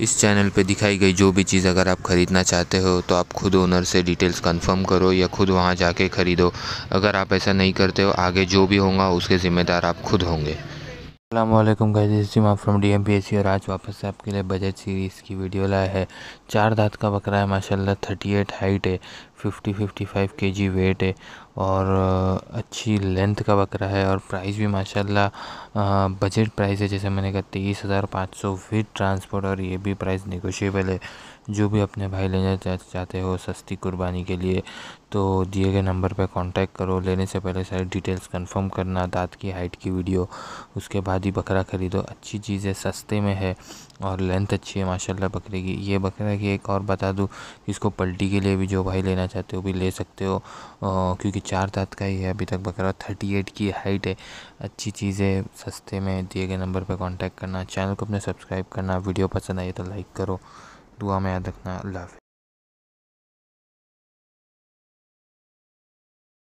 इस चैनल पे दिखाई गई जो भी चीज़ अगर आप ख़रीदना चाहते हो तो आप खुद ओनर से डिटेल्स कंफर्म करो या खुद वहाँ जाके ख़रीदो अगर आप ऐसा नहीं करते हो आगे जो भी होगा उसके ज़िम्मेदार आप खुद होंगे अल्लाम गाइजिम आप from D M P S C और आज वापस से आपके लिए बजट सीरीज़ की वीडियो लाया है चार दांत का बकरा है माशाल्लाह 38 हाइट है फिफ्टी फिफ्टी फाइव के जी वेट है और अच्छी लेंथ का बकरा है और प्राइस भी माशाल्लाह बजट प्राइस है जैसे मैंने कहा तेईस हज़ार पाँच सौ विद ट्रांसपोर्ट और ये भी प्राइस निगोशियबल है जो भी अपने भाई लेना चाहते हो सस्ती कुर्बानी के लिए तो दिए गए नंबर पर कांटेक्ट करो लेने से पहले सारी डिटेल्स कंफर्म करना दांत की हाइट की वीडियो उसके बाद ही बकरा ख़रीदो अच्छी चीज़ है सस्ते में है और लेंथ अच्छी है माशाल्लाह बकरे की ये बकरा की एक और बता दूँ इसको पल्टी के लिए भी जो भाई लेना चाहते हो भी ले सकते हो क्योंकि चार दांत का ही है अभी तक बकरा थर्टी एट की हाइट है अच्छी चीज़ें सस्ते में दिए गए नंबर पर कॉन्टैक्ट करना चैनल को अपने सब्सक्राइब करना वीडियो पसंद आई तो लाइक करो दुआ में याद रखना अल्लाह